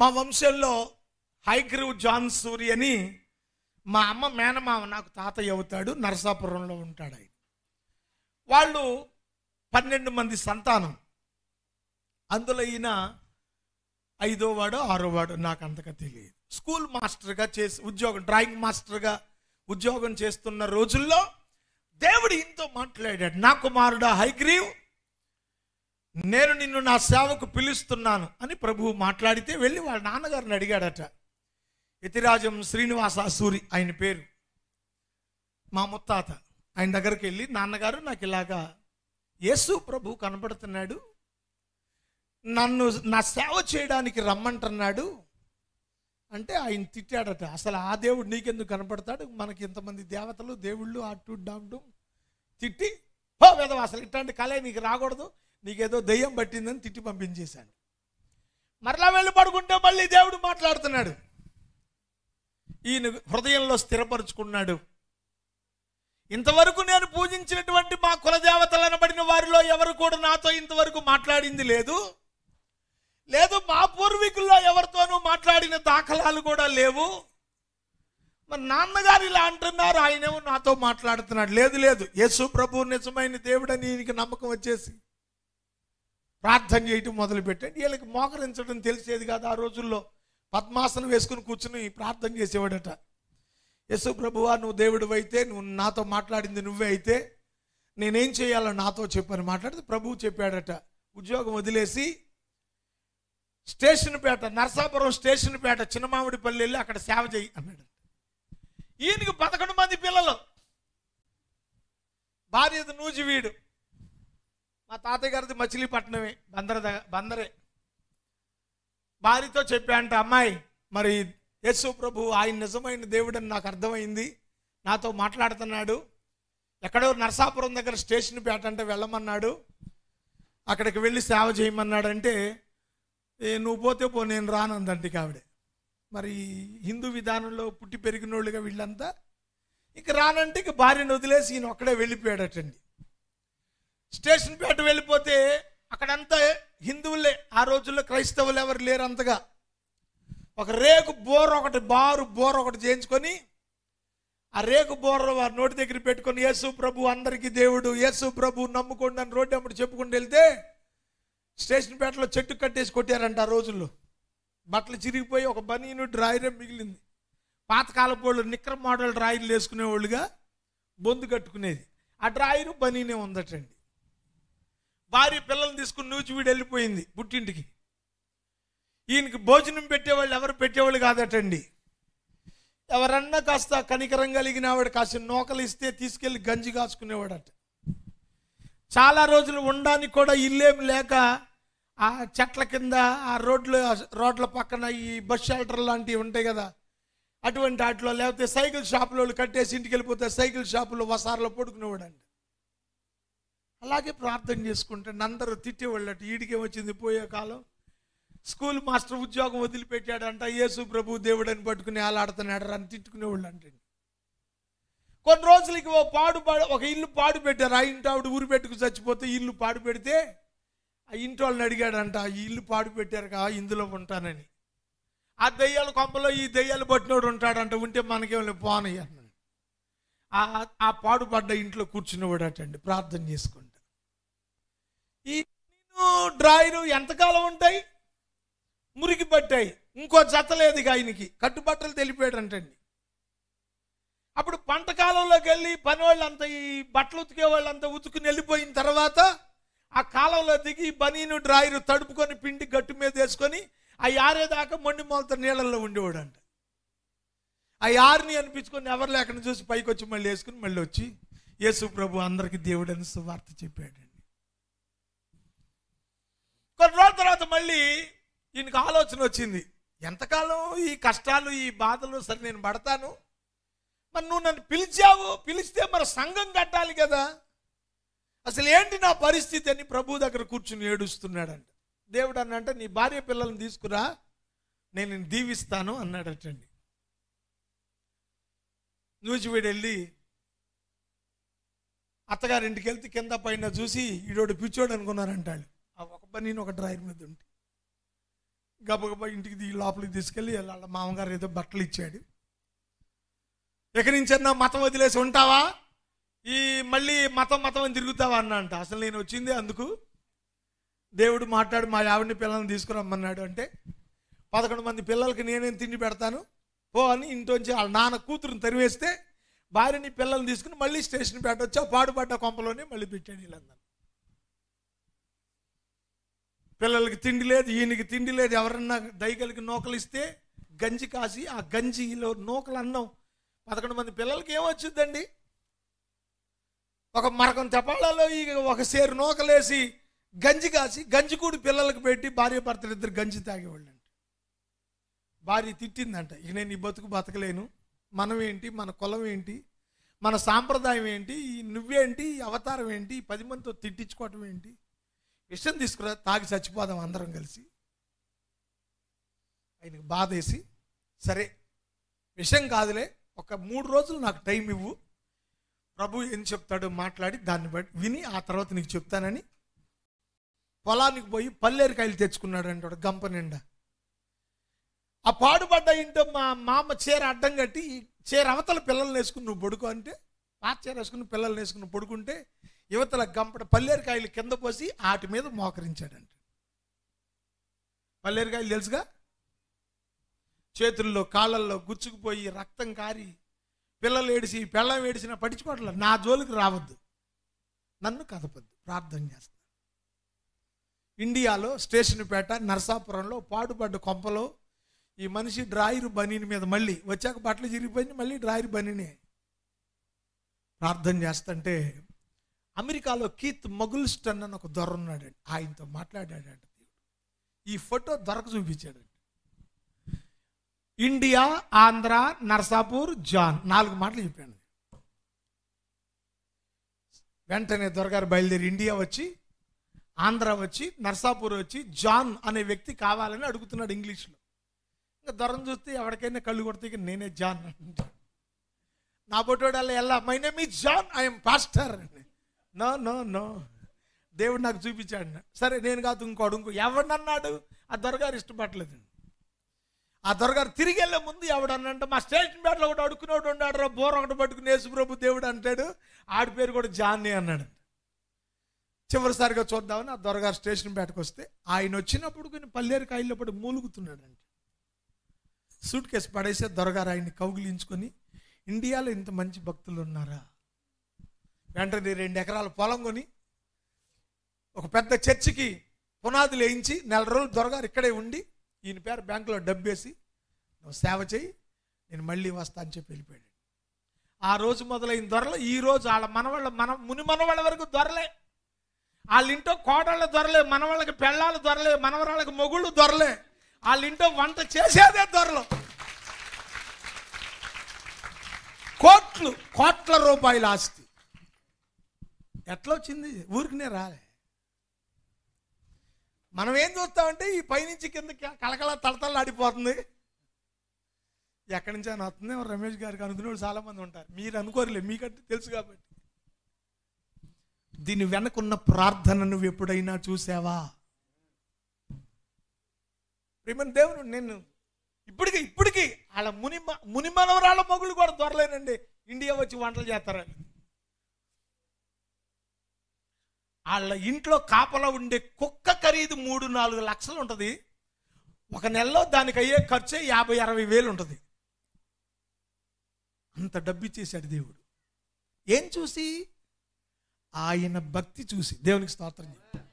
మా వంశంలో హైగ్రీవ్ జాన్ సూరి అని మా అమ్మ మేనమామ నాకు తాతయ్య అవుతాడు నరసాపురంలో ఉంటాడు ఆయన వాళ్ళు పన్నెండు మంది సంతానం అందులో ఈయన ఐదో వాడు ఆరో వాడు నాకు అంతగా తెలియదు స్కూల్ మాస్టర్గా చేసి ఉద్యోగం డ్రాయింగ్ మాస్టర్గా ఉద్యోగం చేస్తున్న రోజుల్లో దేవుడు ఇంతో మాట్లాడాడు నా కుమారుడు హైగ్రీవ్ నేను నిన్ను నా సేవకు పిలుస్తున్నాను అని ప్రభువు మాట్లాడితే వెళ్ళి వాళ్ళ నాన్నగారిని అడిగాడట యతిరాజం శ్రీనివాస సూరి ఆయన పేరు మా ముత్తాత ఆయన దగ్గరికి వెళ్ళి నాన్నగారు నాకు ఇలాగా యేసు ప్రభు కనబడుతున్నాడు నన్ను నా సేవ చేయడానికి రమ్మంటున్నాడు అంటే ఆయన తిట్టాడట అసలు ఆ దేవుడు నీకెందుకు కనపడతాడు మనకి ఇంతమంది దేవతలు దేవుళ్ళు అటు డామ్ తిట్టి హో వేదవాసలు అసలు ఇట్లాంటి కళ నీకు రాకూడదు నీకేదో దయ్యం పట్టిందని తిట్టి పంపించేశాను మరలా వెళ్ళి పడుకుంటే మళ్ళీ దేవుడు మాట్లాడుతున్నాడు ఈయన హృదయంలో స్థిరపరుచుకున్నాడు ఇంతవరకు నేను పూజించినటువంటి మా కులదేవతలను పడిన వారిలో ఎవరు కూడా నాతో ఇంతవరకు మాట్లాడింది లేదు లేదు మా పూర్వీకుల్లో ఎవరితోనూ మాట్లాడిన దాఖలాలు కూడా లేవు మరి నాన్నగారు ఇలా అంటున్నారు ఆయనేమో నాతో మాట్లాడుతున్నాడు లేదు లేదు యేసు ప్రభువు నిజమైన దేవుడని ఈయనకి నమ్మకం వచ్చేసి ప్రార్థన చేయటం మొదలుపెట్టండి వీళ్ళకి మోకరించడం తెలిసేది కాదు ఆ రోజుల్లో పద్మాసనం వేసుకుని కూర్చుని ప్రార్థన చేసేవాడట యశు ప్రభువా నువ్వు దేవుడు అయితే నువ్వు నాతో మాట్లాడింది నువ్వే అయితే నేనేం చేయాలో నాతో చెప్పని మాట్లాడితే ప్రభువు చెప్పాడట ఉద్యోగం వదిలేసి స్టేషన్ పేట నర్సాపురం స్టేషన్ పేట పల్లి వెళ్ళి అక్కడ సేవ చేయి అన్నాడు ఈయనకి పదకొండు మంది పిల్లలు భార్యది నూజివీడు మా తాతయ్య గారిది మచిలీపట్నమే బందర బందరే భార్యతో చెప్పా అమ్మాయి మరి యశు ప్రభు ఆయన నిజమైన దేవుడని నాకు అర్థమైంది నాతో మాట్లాడుతున్నాడు ఎక్కడో నర్సాపురం దగ్గర స్టేషన్ పేట అంటే వెళ్ళమన్నాడు అక్కడికి వెళ్ళి సేవ చేయమన్నాడు అంటే నువ్వు పోతే పో నేను రానందండి కావిడ మరి హిందూ విధానంలో పుట్టి పెరిగినోళ్ళుగా వీళ్ళంతా ఇక రానంటే ఇక భార్యను వదిలేసి ఈయన ఒక్కడే వెళ్ళిపోయాడటండి స్టేషన్ పేట వెళ్ళిపోతే అక్కడంతా హిందువులే ఆ రోజుల్లో క్రైస్తవులు ఎవరు లేరు అంతగా ఒక రేకు బోర్ ఒకటి బారు బోర్ ఒకటి చేయించుకొని ఆ రేకు బోర వారి నోటి దగ్గర పెట్టుకొని యేసు ప్రభు అందరికీ దేవుడు యేసు ప్రభు నమ్ముకోండి అని రోడ్డు అమ్మడు చెప్పుకుంటూ వెళ్తే స్టేషన్ పేటలో చెట్టు కట్టేసి కొట్టారంట ఆ రోజుల్లో బట్టలు చిరిగిపోయి ఒక బనీను డ్రాయరే మిగిలింది పాతకాలపు వాళ్ళు నిక్కర మోడల్ డ్రాయర్లు వేసుకునేవాళ్ళుగా బొందు కట్టుకునేది ఆ డ్రాయరు బనీనే ఉందటండి భార్య పిల్లల్ని తీసుకుని నూచి వీడు వెళ్ళిపోయింది పుట్టింటికి ఈయనకి భోజనం పెట్టేవాళ్ళు ఎవరు పెట్టేవాళ్ళు కాదటండి ఎవరన్నా కాస్త కనికరం కలిగిన వాడు కాస్త నూకలు ఇస్తే తీసుకెళ్ళి గంజి కాచుకునేవాడట చాలా రోజులు ఉండడానికి కూడా ఇల్లేం లేక ఆ చెట్ల కింద ఆ రోడ్లు రోడ్ల పక్కన ఈ బస్ షెల్టర్ లాంటివి ఉంటాయి కదా అటువంటి వాటిలో లేకపోతే సైకిల్ షాపులో కట్టేసి ఇంటికి వెళ్ళిపోతే సైకిల్ షాపులో వసారలో పడుకునేవాడండి అలాగే ప్రార్థన చేసుకుంటాను అందరూ తిట్టేవాళ్ళట ఈడికే వచ్చింది పోయే కాలం స్కూల్ మాస్టర్ ఉద్యోగం వదిలిపెట్టాడంట యేసు ప్రభు దేవుడని పట్టుకుని ఆలాడుతున్నాడు అని తిట్టుకునేవాళ్ళు అంటండి కొన్ని రోజులకి ఓ పాడు పాడు ఒక ఇల్లు పాడు పెట్టారు ఆ ఇంటి ఆవిడ ఊరు పెట్టుకు చచ్చిపోతే ఇల్లు పాడు పెడితే ఆ ఇంటి వాళ్ళని అడిగాడంట ఈ ఇల్లు పాడు పెట్టారు కా ఇందులో ఉంటానని ఆ దెయ్యాల కొంపలో ఈ దెయ్యాలు పట్టినోడు ఉంటాడంట ఉంటే మనకేమో పోనయ్య ఆ పాడుపడ్డ ఇంట్లో కూర్చున్నవాడటండి ప్రార్థన చేసుకోండి ఈ డ్రాయిలు ఎంతకాలం ఉంటాయి మురికి పట్టాయి ఇంకో జత లేదు ఆయనకి కట్టుబట్టలు తెలిపాడు అంటండి అప్పుడు పంట కాలంలోకి వెళ్ళి పని వాళ్ళంతా ఈ బట్టలు ఉతికే వాళ్ళంతా ఉతుకుని వెళ్ళిపోయిన తర్వాత ఆ కాలంలో దిగి బనీను డ్రాయరు తడుపుకొని పిండి గట్టు మీద వేసుకొని ఆ ఆరేదాకా మొండి మొలత నీళ్ళల్లో ఉండేవాడు అంట ఆ ఆరిని అనిపించుకొని ఎవరు లేకుండా చూసి పైకి వచ్చి మళ్ళీ వేసుకుని మళ్ళీ వచ్చి యేసు ప్రభు అందరికీ దేవుడని వార్త చెప్పాడు తర్వాత మళ్ళీ ఈయనకు ఆలోచన వచ్చింది ఎంతకాలం ఈ కష్టాలు ఈ బాధలు సరే నేను పడతాను మరి నువ్వు నన్ను పిలిచావు పిలిస్తే మరి సంఘం కట్టాలి కదా అసలు ఏంటి నా పరిస్థితి అని ప్రభు దగ్గర కూర్చుని ఏడుస్తున్నాడంట దేవుడు అన్నంటే నీ భార్య పిల్లల్ని తీసుకురా నేను నేను దీవిస్తాను అన్నాడటండి నూజివీడు వెళ్ళి అత్తగారింటికి వెళ్తే కింద పైన చూసి ఈడోడు పిచ్చోడు అనుకున్నారంటాడు ఆ ఒక బనీని ఒక డ్రైవర్ మీద ఉంటే గబగబ ఇంటికి దిగి లోపలికి తీసుకెళ్ళి వాళ్ళ మామగారు ఏదో బట్టలు ఇచ్చాడు ఎక్కడి నుంచన్నా మతం వదిలేసి ఉంటావా ఈ మళ్ళీ మతం మతం అని తిరుగుతావా అన్న అంట అసలు నేను వచ్చింది అందుకు దేవుడు మాట్లాడు మా ఆవిడని పిల్లల్ని తీసుకురమ్మన్నాడు అంటే పదకొండు మంది పిల్లలకి నేనేం తిండి పెడతాను పో అని ఇంట్లోంచి వాళ్ళ నాన్న కూతురుని తరివేస్తే భార్యని పిల్లల్ని తీసుకుని మళ్ళీ స్టేషన్ పెట్టొచ్చా పాడుపడ్డ కొంపలోనే మళ్ళీ పెట్టాడు వీళ్ళందరూ పిల్లలకి తిండి లేదు ఈయనకి తిండి లేదు ఎవరన్నా దయగలికి నూకలు ఇస్తే గంజి కాసి ఆ గంజిలో నూకలు అన్నం పదకొండు మంది పిల్లలకి ఏమొచ్చిందండి ఒక మరకం తెపాళ్ళలో ఈ ఒక సేరు నూకలేసి గంజి కాసి గంజి పిల్లలకు పెట్టి భార్య భర్తలు ఇద్దరు గంజి అండి భార్య తిట్టిందంట ఇక నేను ఈ బతుకు బతకలేను మనం ఏంటి మన కులం ఏంటి మన సాంప్రదాయం ఏంటి నువ్వేంటి అవతారం ఏంటి పది మందితో తిట్టించుకోవటం ఏంటి విషం తీసుకురా తాగి చచ్చిపోదాం అందరం కలిసి ఆయనకు బాధేసి సరే విషయం కాదులే ఒక మూడు రోజులు నాకు టైం ఇవ్వు ప్రభు ఏం చెప్తాడో మాట్లాడి దాన్ని బట్టి విని ఆ తర్వాత నీకు చెప్తానని పొలానికి పోయి పల్లేరికాయలు తెచ్చుకున్నాడు అంటాడు గంప నిండా ఆ పాడుపడ్డ ఇంటో మా మామ చీర అడ్డం కట్టి చీర అవతల పిల్లల్ని వేసుకుని నువ్వు పడుకో అంటే పాత చీర వేసుకుని పిల్లల్ని వేసుకుని పడుకుంటే యువతల గంపట పల్లెరికాయలు కింద పోసి వాటి మీద మోకరించాడంట పల్లెరికాయలు తెలుసుగా చేతుల్లో కాళ్ళల్లో గుచ్చుకుపోయి రక్తం కారి పిల్లలు ఏడిసి పెళ్ళం ఏడిసిన పట్టించుకోవట్లే నా జోలికి రావద్దు నన్ను కదపద్దు ప్రార్థన చేస్తాను ఇండియాలో స్టేషన్పేట నర్సాపురంలో పాడుపడ్డ కొంపలో ఈ మనిషి డ్రాయర్ బనీని మీద మళ్ళీ వచ్చాక బట్టలు చిరిగిపోయింది మళ్ళీ డ్రాయర్ బనీనే ప్రార్థన చేస్తుంటే అమెరికాలో కీత్ మగుల్స్టన్ అని ఒక దొర ఉన్నాడండి ఆయనతో మాట్లాడాడంట ఈ ఫోటో దొరకు చూపించాడండి ఇండియా ఆంధ్ర నర్సాపూర్ జాన్ నాలుగు మాటలు చెప్పాడు వెంటనే దొరగారు బయలుదేరి ఇండియా వచ్చి ఆంధ్ర వచ్చి నర్సాపూర్ వచ్చి జాన్ అనే వ్యక్తి కావాలని అడుగుతున్నాడు ఇంగ్లీష్లో ఇంకా దొరం చూస్తే ఎవరికైనా కళ్ళు కొడితే నేనే జాన్ అంటాడు నా పొట్టోడల్లా ఎలా మైనే మీ జాన్ ఐఎమ్ పాస్టర్ అండి నో నో నో దేవుడు నాకు చూపించాడు సరే నేను కాదు ఇంకో అడుగు ఎవడన్నాడు ఆ దొరగారు ఇష్టపడలేదు ఆ దొరగారు తిరిగి వెళ్ళే ముందు ఎవడన్నంటే మా స్టేషన్ బ్యాడ్లో ఒకటి అడుక్కునేవాడు ఉన్నాడు రా బోర ఒకటి పట్టుకుని యేసుప్రభు దేవుడు అంటాడు ఆడి పేరు కూడా జాన్నీ అన్నాడు చివరిసారిగా చూద్దామని ఆ దొరగారు స్టేషన్ బ్యాట్కి వస్తే ఆయన వచ్చినప్పుడు కొన్ని పల్లేరు కాయల్లో పడి మూలుగుతున్నాడంట సూట్ కేసు పడేసే దొరగారు ఆయన్ని కౌగిలించుకొని ఇండియాలో ఇంత మంచి భక్తులు ఉన్నారా వెంటనే రెండు ఎకరాల పొలం కొని ఒక పెద్ద చర్చికి పునాదులు వేయించి నెల రోజులు దొరగారు ఇక్కడే ఉండి ఈయన పేరు బ్యాంకులో డబ్బేసి నువ్వు సేవ చేయి నేను మళ్ళీ వస్తా అని చెప్పి వెళ్ళిపోయాడు ఆ రోజు మొదలైన దొరలు ఈ రోజు వాళ్ళ మనవాళ్ళ మన ముని మనవాళ్ళ వరకు దొరలే వాళ్ళింటో కోడళ్ళ దొరలే మనవాళ్ళకి పెళ్ళాలు దొరలే మనవరాళ్ళకి మొగుళ్ళు దొరలే వాళ్ళింటో వంట చేసేదే దొరలు కోట్లు కోట్ల రూపాయల ఆస్తి ఎట్లా వచ్చింది ఊరికినే రాలే మనం ఏం చూస్తామంటే ఈ పైనుంచి కింద కలకల తలతల ఆడిపోతుంది ఎక్కడి నుంచి అని వస్తుంది రమేష్ గారికి అనుకునేవాడు చాలామంది ఉంటారు మీరు అనుకోరులే మీకంటే తెలుసు కాబట్టి దీని వెనకున్న ప్రార్థన నువ్వు ఎప్పుడైనా చూసావా ప్రేమని దేవుడు నేను ఇప్పటికి ఇప్పటికి వాళ్ళ ముని ముని మనవరాళ్ళ మొగులు కూడా దొరలేనండి ఇండియా వచ్చి వంటలు చేస్తారని వాళ్ళ ఇంట్లో కాపలా ఉండే కుక్క ఖరీదు మూడు నాలుగు లక్షలు ఉంటుంది ఒక నెలలో దానికి అయ్యే ఖర్చే యాభై అరవై వేలు ఉంటుంది అంత డబ్బు చేశాడు దేవుడు ఏం చూసి ఆయన భక్తి చూసి దేవునికి స్తోత్రం చెప్పాడు